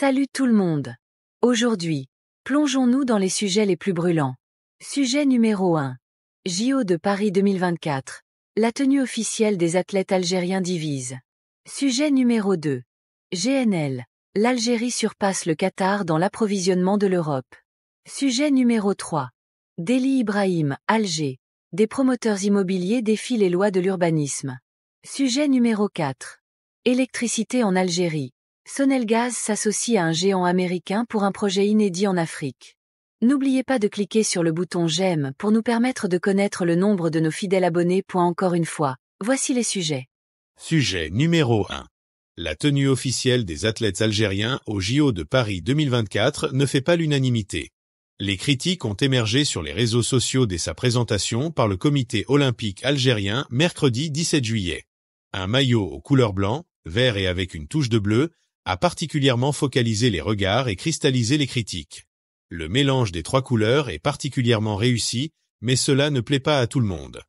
Salut tout le monde. Aujourd'hui, plongeons-nous dans les sujets les plus brûlants. Sujet numéro 1. JO de Paris 2024. La tenue officielle des athlètes algériens divise. Sujet numéro 2. GNL. L'Algérie surpasse le Qatar dans l'approvisionnement de l'Europe. Sujet numéro 3. Delhi Ibrahim, Alger. Des promoteurs immobiliers défient les lois de l'urbanisme. Sujet numéro 4. Électricité en Algérie. Gaz s'associe à un géant américain pour un projet inédit en Afrique. N'oubliez pas de cliquer sur le bouton J'aime pour nous permettre de connaître le nombre de nos fidèles abonnés. Encore une fois, voici les sujets. Sujet numéro 1. La tenue officielle des athlètes algériens au JO de Paris 2024 ne fait pas l'unanimité. Les critiques ont émergé sur les réseaux sociaux dès sa présentation par le comité olympique algérien mercredi 17 juillet. Un maillot aux couleurs blanc, vert et avec une touche de bleu, a particulièrement focalisé les regards et cristallisé les critiques. Le mélange des trois couleurs est particulièrement réussi, mais cela ne plaît pas à tout le monde.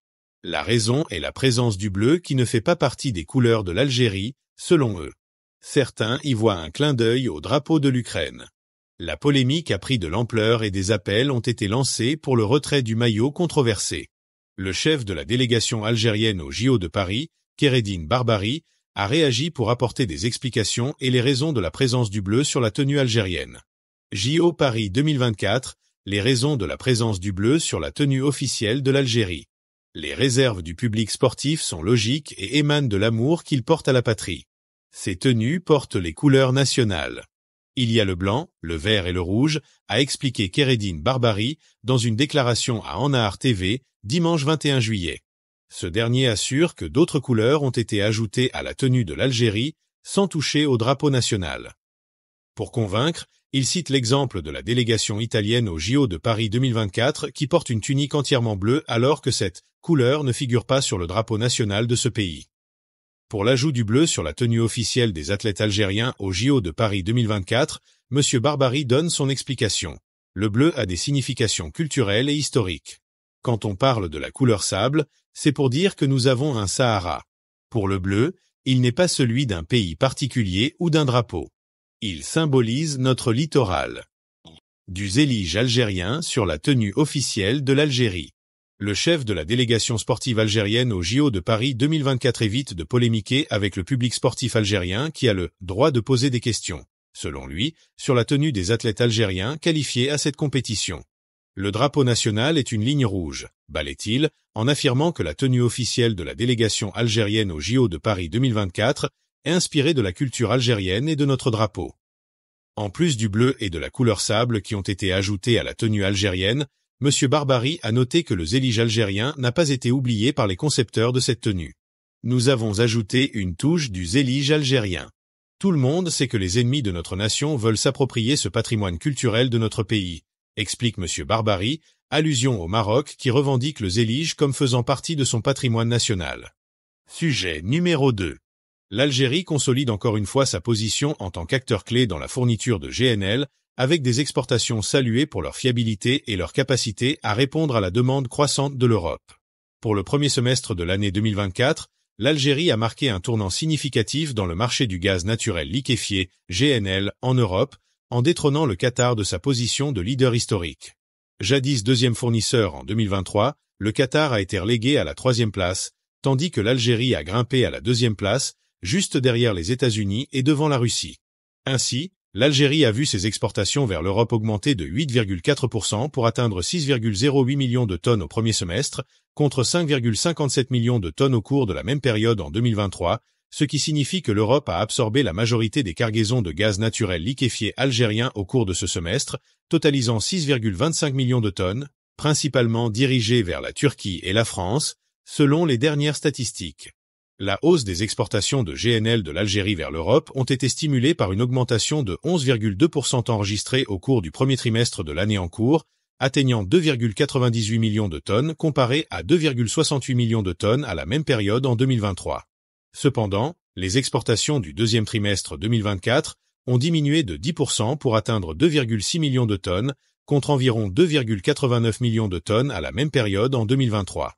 La raison est la présence du bleu qui ne fait pas partie des couleurs de l'Algérie, selon eux. Certains y voient un clin d'œil au drapeau de l'Ukraine. La polémique a pris de l'ampleur et des appels ont été lancés pour le retrait du maillot controversé. Le chef de la délégation algérienne au JO de Paris, Keredine Barbari, a réagi pour apporter des explications et les raisons de la présence du bleu sur la tenue algérienne. JO Paris 2024, les raisons de la présence du bleu sur la tenue officielle de l'Algérie. Les réserves du public sportif sont logiques et émanent de l'amour qu'il porte à la patrie. Ces tenues portent les couleurs nationales. Il y a le blanc, le vert et le rouge, a expliqué Keredine Barbary dans une déclaration à Anahar TV, dimanche 21 juillet. Ce dernier assure que d'autres couleurs ont été ajoutées à la tenue de l'Algérie, sans toucher au drapeau national. Pour convaincre, il cite l'exemple de la délégation italienne au JO de Paris 2024 qui porte une tunique entièrement bleue alors que cette couleur ne figure pas sur le drapeau national de ce pays. Pour l'ajout du bleu sur la tenue officielle des athlètes algériens au JO de Paris 2024, M. Barbari donne son explication. Le bleu a des significations culturelles et historiques. Quand on parle de la couleur sable, c'est pour dire que nous avons un Sahara. Pour le bleu, il n'est pas celui d'un pays particulier ou d'un drapeau. Il symbolise notre littoral. Du zélige algérien sur la tenue officielle de l'Algérie. Le chef de la délégation sportive algérienne au JO de Paris 2024 évite de polémiquer avec le public sportif algérien qui a le droit de poser des questions, selon lui, sur la tenue des athlètes algériens qualifiés à cette compétition. Le drapeau national est une ligne rouge, balait-il, en affirmant que la tenue officielle de la délégation algérienne au JO de Paris 2024 est inspirée de la culture algérienne et de notre drapeau. En plus du bleu et de la couleur sable qui ont été ajoutés à la tenue algérienne, M. Barbary a noté que le zélige algérien n'a pas été oublié par les concepteurs de cette tenue. Nous avons ajouté une touche du zélige algérien. Tout le monde sait que les ennemis de notre nation veulent s'approprier ce patrimoine culturel de notre pays, explique M. Barbary, allusion au Maroc qui revendique le zélige comme faisant partie de son patrimoine national. Sujet numéro 2. L'Algérie consolide encore une fois sa position en tant qu'acteur clé dans la fourniture de GNL, avec des exportations saluées pour leur fiabilité et leur capacité à répondre à la demande croissante de l'Europe. Pour le premier semestre de l'année 2024, l'Algérie a marqué un tournant significatif dans le marché du gaz naturel liquéfié, GNL, en Europe, en détrônant le Qatar de sa position de leader historique. Jadis deuxième fournisseur en 2023, le Qatar a été relégué à la troisième place, tandis que l'Algérie a grimpé à la deuxième place, juste derrière les États-Unis et devant la Russie. Ainsi, l'Algérie a vu ses exportations vers l'Europe augmenter de 8,4% pour atteindre 6,08 millions de tonnes au premier semestre, contre 5,57 millions de tonnes au cours de la même période en 2023, ce qui signifie que l'Europe a absorbé la majorité des cargaisons de gaz naturel liquéfié algérien au cours de ce semestre, totalisant 6,25 millions de tonnes, principalement dirigées vers la Turquie et la France, selon les dernières statistiques. La hausse des exportations de GNL de l'Algérie vers l'Europe ont été stimulées par une augmentation de 11,2% enregistrée au cours du premier trimestre de l'année en cours, atteignant 2,98 millions de tonnes comparé à 2,68 millions de tonnes à la même période en 2023. Cependant, les exportations du deuxième trimestre 2024 ont diminué de 10% pour atteindre 2,6 millions de tonnes, contre environ 2,89 millions de tonnes à la même période en 2023.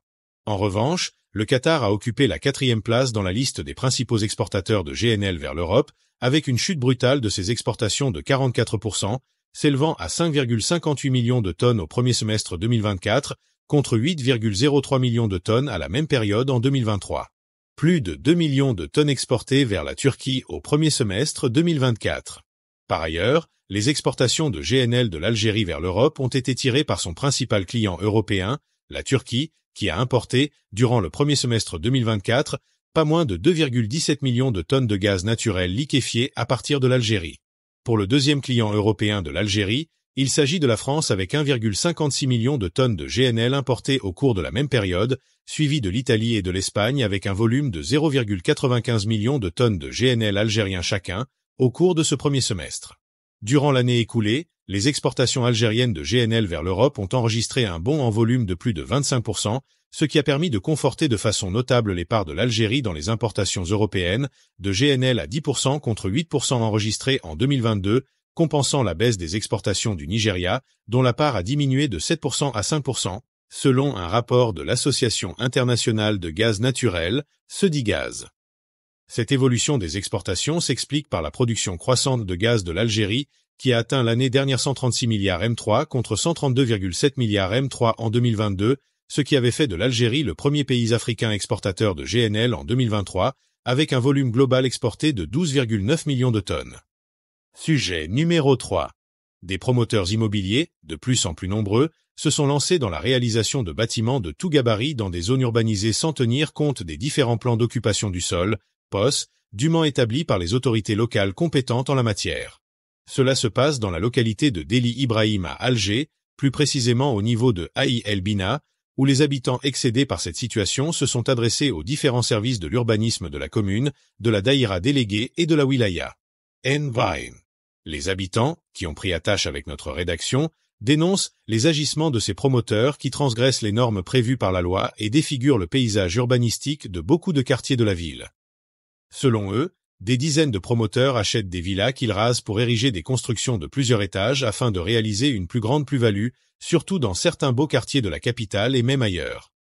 En revanche, le Qatar a occupé la quatrième place dans la liste des principaux exportateurs de GNL vers l'Europe, avec une chute brutale de ses exportations de 44%, s'élevant à 5,58 millions de tonnes au premier semestre 2024, contre 8,03 millions de tonnes à la même période en 2023 plus de 2 millions de tonnes exportées vers la Turquie au premier semestre 2024. Par ailleurs, les exportations de GNL de l'Algérie vers l'Europe ont été tirées par son principal client européen, la Turquie, qui a importé, durant le premier semestre 2024, pas moins de 2,17 millions de tonnes de gaz naturel liquéfié à partir de l'Algérie. Pour le deuxième client européen de l'Algérie, il s'agit de la France avec 1,56 million de tonnes de GNL importées au cours de la même période, suivie de l'Italie et de l'Espagne avec un volume de 0,95 million de tonnes de GNL algérien chacun au cours de ce premier semestre. Durant l'année écoulée, les exportations algériennes de GNL vers l'Europe ont enregistré un bond en volume de plus de 25%, ce qui a permis de conforter de façon notable les parts de l'Algérie dans les importations européennes, de GNL à 10% contre 8% enregistrées en 2022, compensant la baisse des exportations du Nigeria, dont la part a diminué de 7% à 5%, selon un rapport de l'Association internationale de gaz naturel, Gaz. Cette évolution des exportations s'explique par la production croissante de gaz de l'Algérie, qui a atteint l'année dernière 136 milliards M3 contre 132,7 milliards M3 en 2022, ce qui avait fait de l'Algérie le premier pays africain exportateur de GNL en 2023, avec un volume global exporté de 12,9 millions de tonnes. Sujet numéro 3. Des promoteurs immobiliers, de plus en plus nombreux, se sont lancés dans la réalisation de bâtiments de tout gabarit dans des zones urbanisées sans tenir compte des différents plans d'occupation du sol, POS, dûment établis par les autorités locales compétentes en la matière. Cela se passe dans la localité de Delhi Ibrahim à Alger, plus précisément au niveau de Aï El Bina, où les habitants excédés par cette situation se sont adressés aux différents services de l'urbanisme de la commune, de la daïra déléguée et de la wilaya. Envine. Les habitants, qui ont pris attache avec notre rédaction, dénoncent les agissements de ces promoteurs qui transgressent les normes prévues par la loi et défigurent le paysage urbanistique de beaucoup de quartiers de la ville. Selon eux, des dizaines de promoteurs achètent des villas qu'ils rasent pour ériger des constructions de plusieurs étages afin de réaliser une plus grande plus-value, surtout dans certains beaux quartiers de la capitale et même ailleurs.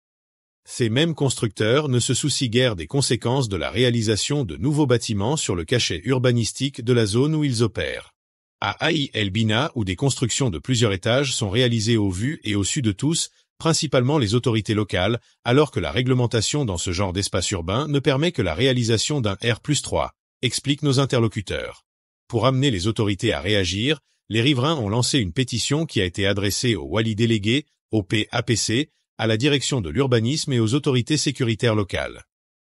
Ces mêmes constructeurs ne se soucient guère des conséquences de la réalisation de nouveaux bâtiments sur le cachet urbanistique de la zone où ils opèrent. À Aï El Bina, où des constructions de plusieurs étages sont réalisées au vu et au su de tous, principalement les autorités locales, alors que la réglementation dans ce genre d'espace urbain ne permet que la réalisation d'un R plus 3, expliquent nos interlocuteurs. Pour amener les autorités à réagir, les riverains ont lancé une pétition qui a été adressée au Wali délégué, au PAPC, à la direction de l'urbanisme et aux autorités sécuritaires locales.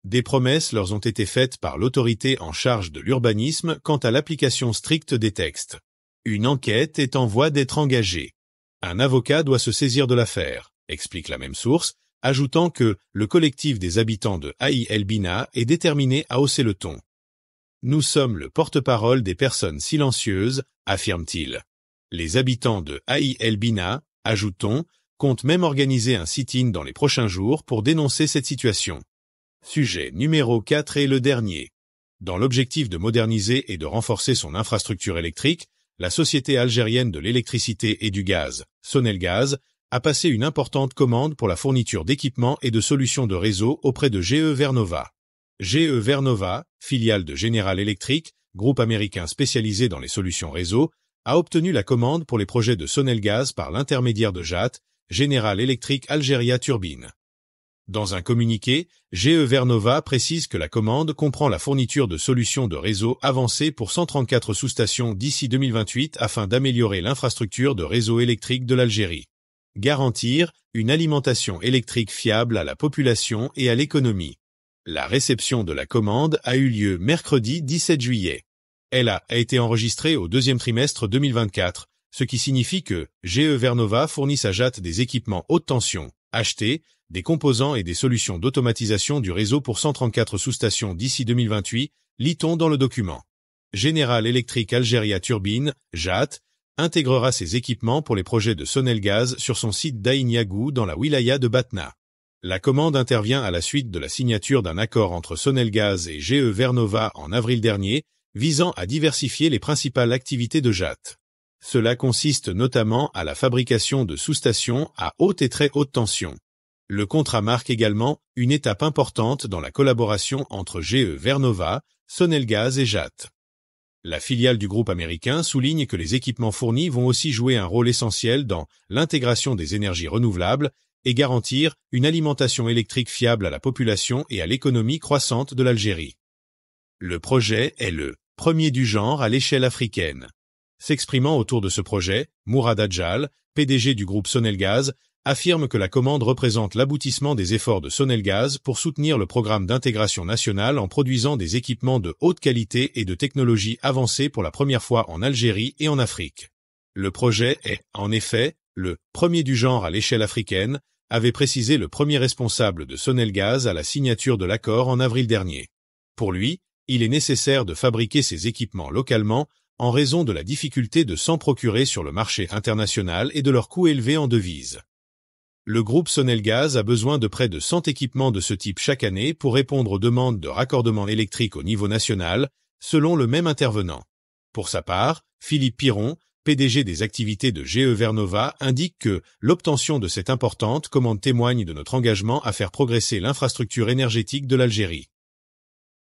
Des promesses leur ont été faites par l'autorité en charge de l'urbanisme quant à l'application stricte des textes. Une enquête est en voie d'être engagée. Un avocat doit se saisir de l'affaire, explique la même source, ajoutant que le collectif des habitants de Haï El Bina est déterminé à hausser le ton. Nous sommes le porte-parole des personnes silencieuses, affirme-t-il. Les habitants de Haï El Bina, ajoutons, compte même organiser un sit-in dans les prochains jours pour dénoncer cette situation. Sujet numéro 4 et le dernier. Dans l'objectif de moderniser et de renforcer son infrastructure électrique, la Société algérienne de l'électricité et du gaz, Gaz, a passé une importante commande pour la fourniture d'équipements et de solutions de réseau auprès de GE Vernova. GE Vernova, filiale de General Electric, groupe américain spécialisé dans les solutions réseau, a obtenu la commande pour les projets de Gaz par l'intermédiaire de JAT, General Electric Algeria Turbine. Dans un communiqué, GE Vernova précise que la commande comprend la fourniture de solutions de réseau avancées pour 134 sous-stations d'ici 2028 afin d'améliorer l'infrastructure de réseau électrique de l'Algérie. Garantir une alimentation électrique fiable à la population et à l'économie. La réception de la commande a eu lieu mercredi 17 juillet. Elle a été enregistrée au deuxième trimestre 2024, ce qui signifie que GE Vernova fournit à JAT des équipements haute tension, achetés, des composants et des solutions d'automatisation du réseau pour 134 sous-stations d'ici 2028, lit-on dans le document. General Electric Algérie Turbine, JAT, intégrera ses équipements pour les projets de Gaz sur son site d'Aïniagou dans la wilaya de Batna. La commande intervient à la suite de la signature d'un accord entre Gaz et GE Vernova en avril dernier, visant à diversifier les principales activités de JAT. Cela consiste notamment à la fabrication de sous-stations à haute et très haute tension. Le contrat marque également une étape importante dans la collaboration entre GE Vernova, Sonelgaz et JAT. La filiale du groupe américain souligne que les équipements fournis vont aussi jouer un rôle essentiel dans l'intégration des énergies renouvelables et garantir une alimentation électrique fiable à la population et à l'économie croissante de l'Algérie. Le projet est le premier du genre à l'échelle africaine. S'exprimant autour de ce projet, Mourad Adjal, PDG du groupe Sonelgaz, affirme que la commande représente l'aboutissement des efforts de Sonelgaz pour soutenir le programme d'intégration nationale en produisant des équipements de haute qualité et de technologie avancées pour la première fois en Algérie et en Afrique. Le projet est, en effet, le premier du genre à l'échelle africaine, avait précisé le premier responsable de Sonelgaz à la signature de l'accord en avril dernier. Pour lui, il est nécessaire de fabriquer ces équipements localement, en raison de la difficulté de s'en procurer sur le marché international et de leur coût élevé en devises. Le groupe Gaz a besoin de près de 100 équipements de ce type chaque année pour répondre aux demandes de raccordement électrique au niveau national, selon le même intervenant. Pour sa part, Philippe Piron, PDG des activités de GE Vernova, indique que l'obtention de cette importante commande témoigne de notre engagement à faire progresser l'infrastructure énergétique de l'Algérie.